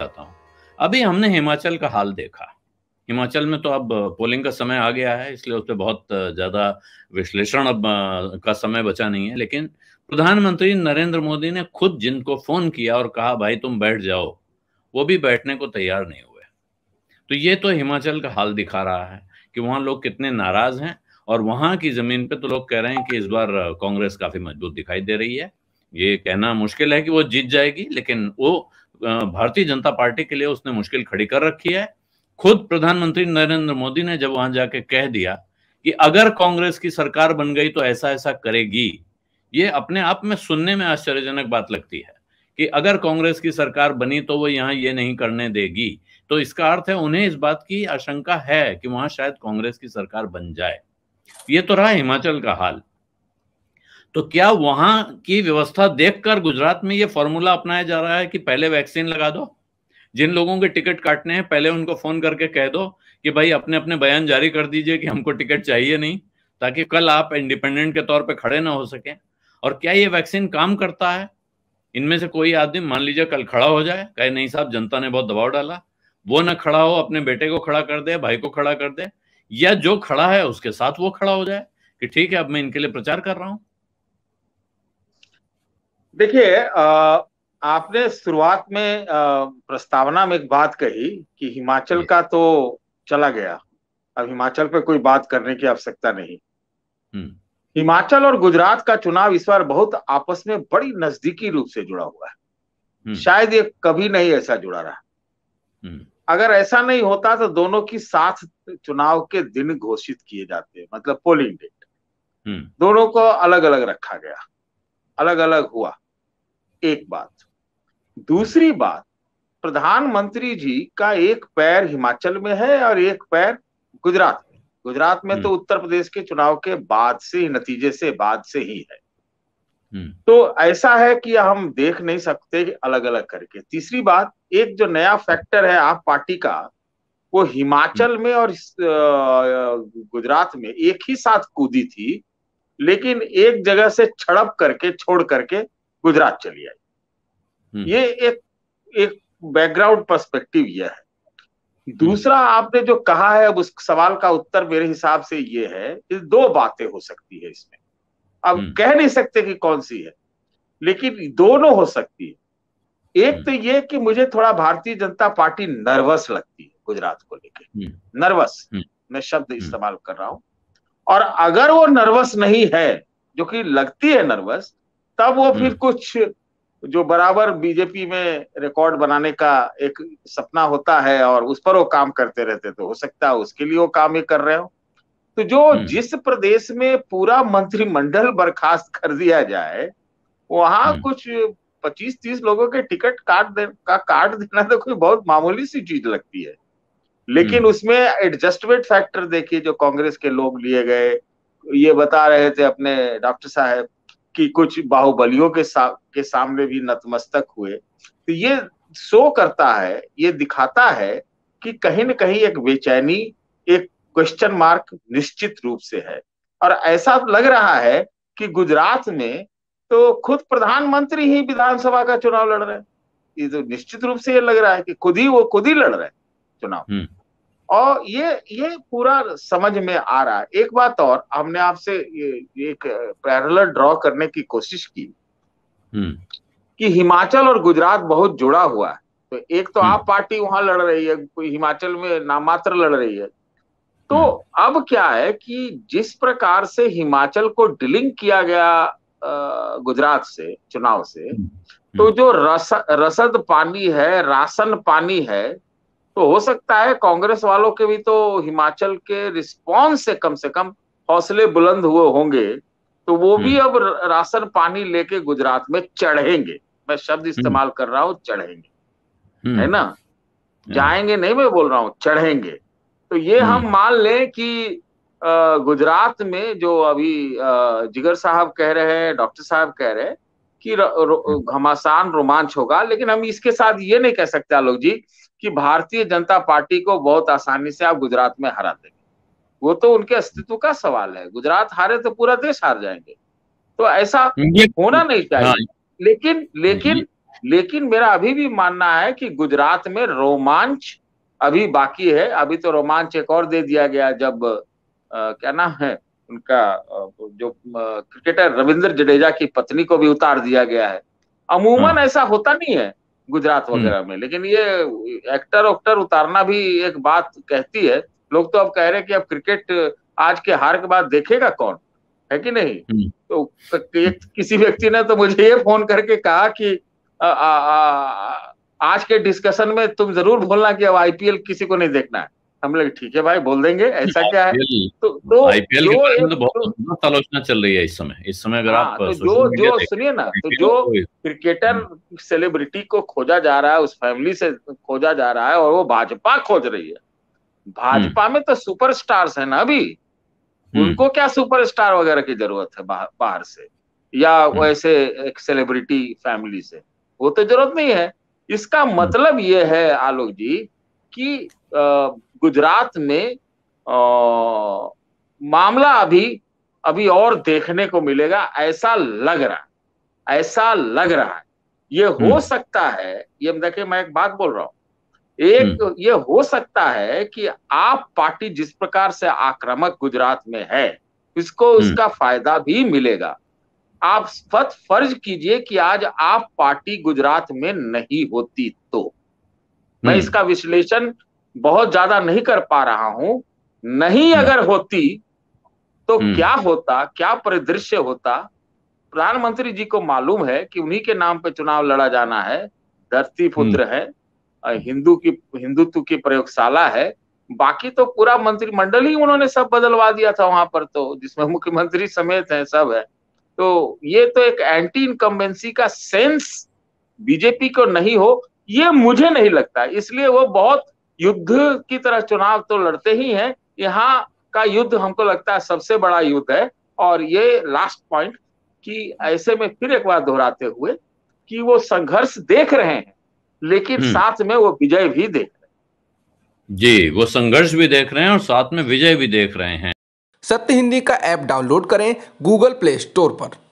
चाहता हूँ अभी हमने हिमाचल का हाल देखा हिमाचल में तो अब पोलिंग का समय आ गया है इसलिए उस पर बहुत ज़्यादा विश्लेषण अब का समय बचा नहीं है लेकिन प्रधानमंत्री नरेंद्र मोदी ने खुद जिनको फ़ोन किया और कहा भाई तुम बैठ जाओ वो भी बैठने को तैयार नहीं हुए तो ये तो हिमाचल का हाल दिखा रहा है कि वहां लोग कितने नाराज़ हैं और वहां की ज़मीन पे तो लोग कह रहे हैं कि इस बार कांग्रेस काफ़ी मजबूत दिखाई दे रही है ये कहना मुश्किल है कि वो जीत जाएगी लेकिन वो भारतीय जनता पार्टी के लिए उसने मुश्किल खड़ी कर रखी है खुद प्रधानमंत्री नरेंद्र मोदी ने जब वहां जाके कह दिया कि अगर कांग्रेस की सरकार बन गई तो ऐसा ऐसा करेगी ये अपने आप में सुनने में आश्चर्यजनक बात लगती है कि अगर कांग्रेस की सरकार बनी तो वो यहाँ ये नहीं करने देगी तो इसका अर्थ है उन्हें इस बात की आशंका है कि वहां शायद कांग्रेस की सरकार बन जाए ये तो रहा हिमाचल का हाल तो क्या वहां की व्यवस्था देखकर गुजरात में ये फॉर्मूला अपनाया जा रहा है कि पहले वैक्सीन लगा दो जिन लोगों के टिकट काटने हैं पहले उनको फोन करके कह दो कि भाई अपने अपने बयान जारी कर दीजिए कि हमको टिकट चाहिए नहीं ताकि कल आप इंडिपेंडेंट के तौर पर खड़े ना हो सके और क्या ये वैक्सीन काम करता है इनमें से कोई आदमी मान लीजिए कल खड़ा हो जाए कहे नहीं साहब जनता ने बहुत दबाव डाला वो ना खड़ा हो अपने बेटे को खड़ा कर दे भाई को खड़ा कर दे या जो खड़ा है उसके साथ वो खड़ा हो जाए कि ठीक है अब मैं इनके लिए प्रचार कर रहा हूँ देखिए आपने शुरुआत में प्रस्तावना में एक बात कही कि हिमाचल का तो चला गया अब हिमाचल पे कोई बात करने की आवश्यकता नहीं हम्म। हिमाचल और गुजरात का चुनाव इस बार बहुत आपस में बड़ी नजदीकी रूप से जुड़ा हुआ है हम्म। शायद ये कभी नहीं ऐसा जुड़ा रहा हम्म। अगर ऐसा नहीं होता तो दोनों की साथ चुनाव के दिन घोषित किए जाते मतलब पोलिंग डेट दोनों को अलग अलग रखा गया अलग अलग हुआ एक बात दूसरी बात प्रधानमंत्री जी का एक पैर हिमाचल में है और एक पैर गुजरात में गुजरात में तो हम्म। उत्तर प्रदेश के चुनाव के बाद से ही नतीजे से बाद से ही है हम्म। तो ऐसा है कि हम देख नहीं सकते अलग अलग करके तीसरी बात एक जो नया फैक्टर है आप पार्टी का वो हिमाचल हम्म। में और गुजरात में एक ही साथ कूदी थी लेकिन एक जगह से छड़प करके छोड़ करके गुजरात चली आई हम्म। ये एक एक बैकग्राउंड पर्सपेक्टिव यह है हम्म। दूसरा आपने जो कहा है अब उस सवाल का उत्तर मेरे हिसाब से ये है कि दो बातें हो सकती है इसमें अब हम्म। कह नहीं सकते कि कौन सी है लेकिन दोनों हो सकती है एक तो ये कि मुझे थोड़ा भारतीय जनता पार्टी नर्वस लगती है गुजरात को लेकर नर्वस मैं शब्द इस्तेमाल कर रहा हूं और अगर वो नर्वस नहीं है जो कि लगती है नर्वस तब वो फिर हम्म। कुछ जो बराबर बीजेपी में रिकॉर्ड बनाने का एक सपना होता है और उस पर वो काम करते रहते तो हो सकता है उसके लिए वो काम ही कर रहे हो तो जो हम्म। जिस प्रदेश में पूरा मंत्रिमंडल बर्खास्त कर दिया जाए वहां हम्म। कुछ पच्चीस तीस लोगों के टिकट काट दे का काट देना तो कोई बहुत मामूली सी चीज लगती है लेकिन हम्म। उसमें एडजस्टमेंट फैक्टर देखिए जो कांग्रेस के लोग लिए गए ये बता रहे थे अपने डॉक्टर साहब कि कुछ बाहुबलियों के सा, के सामने भी नतमस्तक हुए तो ये शो करता है ये दिखाता है कि कहीं ना कहीं एक बेचैनी एक क्वेश्चन मार्क निश्चित रूप से है और ऐसा लग रहा है कि गुजरात में तो खुद प्रधानमंत्री ही विधानसभा का चुनाव लड़ रहे हैं ये तो निश्चित रूप से ये लग रहा है कि खुद ही वो खुद ही लड़ रहे हैं चुनाव हम्म। और ये ये पूरा समझ में आ रहा है एक बात और हमने आपसे एक पैरल ड्रॉ करने की कोशिश की हम्म। कि हिमाचल और गुजरात बहुत जुड़ा हुआ है तो एक तो आप हम्म। पार्टी वहां लड़ रही है हिमाचल में नामात्र लड़ रही है तो हम्म। अब क्या है कि जिस प्रकार से हिमाचल को डिलिंक किया गया गुजरात से चुनाव से तो जो रस रसद पानी है राशन पानी है तो हो सकता है कांग्रेस वालों के भी तो हिमाचल के रिस्पॉन्स से कम से कम हौसले बुलंद हुए होंगे तो वो भी हम्म। अब राशन पानी लेके गुजरात में चढ़ेंगे मैं शब्द हम्म। इस्तेमाल कर रहा हूँ चढ़ेंगे हम्म। है ना जाएंगे नहीं मैं बोल रहा हूँ चढ़ेंगे तो ये हम मान लें कि गुजरात में जो अभी जिगर साहब कह रहे हैं डॉक्टर साहब कह रहे हैं कि घमासान रोमांच होगा लेकिन हम इसके साथ ये नहीं कह सकते आलोक जी कि भारतीय जनता पार्टी को बहुत आसानी से आप गुजरात में हरा देंगे वो तो उनके अस्तित्व का सवाल है गुजरात हारे तो पूरा देश हार जाएंगे तो ऐसा होना नहीं चाहिए हाँ। लेकिन लेकिन लेकिन मेरा अभी भी मानना है कि गुजरात में रोमांच अभी बाकी है अभी तो रोमांच एक और दे दिया गया जब आ, क्या नाम है उनका जो क्रिकेटर रविंद्र जडेजा की पत्नी को भी उतार दिया गया है अमूमन हाँ। ऐसा होता नहीं है गुजरात हम्म। वगैरह में लेकिन ये एक्टर उक्टर उतारना भी एक बात कहती है लोग तो अब कह रहे हैं कि अब क्रिकेट आज के हार के बाद देखेगा कौन है कि नहीं हम्म। तो किसी व्यक्ति ने तो मुझे ये फोन करके कहा कि आ, आ, आ, आज के डिस्कशन में तुम जरूर बोलना कि अब आईपीएल किसी को नहीं देखना है हम लोग ठीक है भाई बोल देंगे ऐसा क्या है तो, तो आईपीएल के बारे में तो, तो बहुत आलोचना चल रही है इस समय इस समय अगर हाँ, आप तो जो जो सुनिए ना तो जो क्रिकेटर हम्म। सेलिब्रिटी को खोजा जा रहा है उस फैमिली से खोजा जा रहा है और वो भाजपा खोज रही है हम्म। भाजपा में तो सुपरस्टार्स है ना अभी हम्म। उनको क्या सुपरस्टार वगैरह की जरूरत है बाहर से या वैसे एक सेलिब्रिटी फैमिली से वो तो जरूरत नहीं है इसका मतलब ये है आलोक जी कि गुजरात में आ, मामला अभी अभी और देखने को मिलेगा ऐसा लग रहा ऐसा लग रहा है ये हो हम्म। सकता है ये देखिए मैं एक बात बोल रहा हूं एक हम्म। ये हो सकता है कि आप पार्टी जिस प्रकार से आक्रामक गुजरात में है इसको हम्म। उसका फायदा भी मिलेगा आप फत फर्ज कीजिए कि आज आप पार्टी गुजरात में नहीं होती तो मैं इसका विश्लेषण बहुत ज्यादा नहीं कर पा रहा हूं नहीं हम्म। अगर होती तो हम्म। क्या होता क्या परिदृश्य होता प्रधानमंत्री जी को मालूम है कि उन्हीं के नाम पे चुनाव लड़ा जाना है धरती हम्म। पुत्र है हिंदू की हिंदुत्व की प्रयोगशाला है बाकी तो पूरा मंत्रिमंडल ही उन्होंने सब बदलवा दिया था वहां पर तो जिसमें मुख्यमंत्री समेत है सब है तो ये तो एक एंटी इनकम्बेंसी का सेंस बीजेपी को नहीं हो ये मुझे नहीं लगता इसलिए वो बहुत युद्ध की तरह चुनाव तो लड़ते ही हैं यहाँ का युद्ध हमको लगता है सबसे बड़ा युद्ध है और ये लास्ट पॉइंट कि ऐसे में फिर एक बार दोहराते हुए कि वो संघर्ष देख रहे हैं लेकिन हम्म। साथ में वो विजय भी देख रहे हैं जी वो संघर्ष भी देख रहे हैं और साथ में विजय भी देख रहे हैं सत्य हिंदी का ऐप डाउनलोड करें गूगल प्ले स्टोर पर